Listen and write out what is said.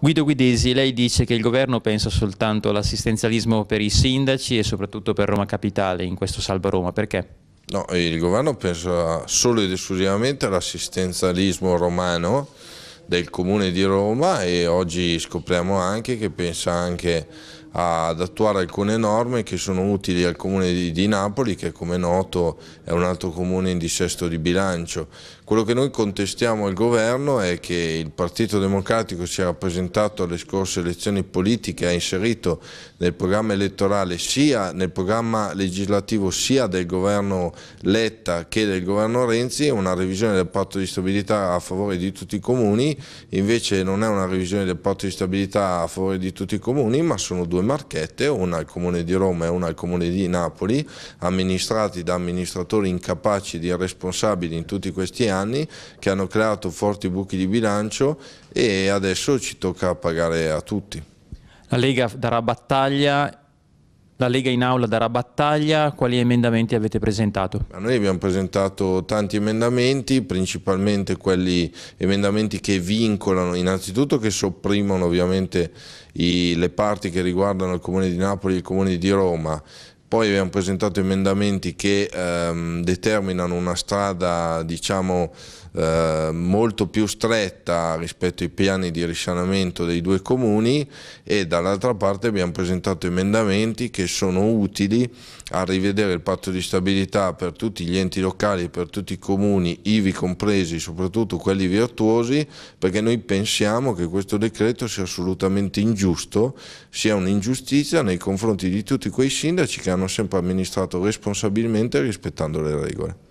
Guido Guidesi, lei dice che il governo pensa soltanto all'assistenzialismo per i sindaci e soprattutto per Roma Capitale in questo Salva Roma, perché? No, eh, il governo pensa solo ed esclusivamente all'assistenzialismo romano del comune di Roma e oggi scopriamo anche che pensa anche ad attuare alcune norme che sono utili al comune di, Napoli che come noto è un altro comune in dissesto di bilancio. Quello che noi contestiamo al governo è che il Partito Democratico si è rappresentato alle scorse elezioni politiche, ha inserito nel programma elettorale sia nel programma legislativo sia del governo Letta che del governo Renzi una revisione del patto di stabilità a favore di tutti i comuni, invece non è una revisione del patto di stabilità a favore di tutti i comuni ma sono due Marchette, una al Comune di Roma e una al Comune di Napoli, amministrati da amministratori incapaci e irresponsabili in tutti questi anni che hanno creato forti buchi di bilancio e adesso ci tocca pagare a tutti. La Lega darà battaglia la Lega in aula darà battaglia, quali emendamenti avete presentato? Noi abbiamo presentato tanti emendamenti, principalmente quelli emendamenti che vincolano, innanzitutto che sopprimono ovviamente i, le parti che riguardano il Comune di Napoli e il Comune di Roma, poi abbiamo presentato emendamenti che ehm, determinano una strada diciamo, eh, molto più stretta rispetto ai piani di risanamento dei due comuni e dall'altra parte abbiamo presentato emendamenti che sono utili a rivedere il patto di stabilità per tutti gli enti locali, per tutti i comuni, ivi compresi, soprattutto quelli virtuosi, perché noi pensiamo che questo decreto sia assolutamente ingiusto, sia un'ingiustizia nei confronti di tutti quei sindaci che hanno hanno sempre amministrato responsabilmente rispettando le regole.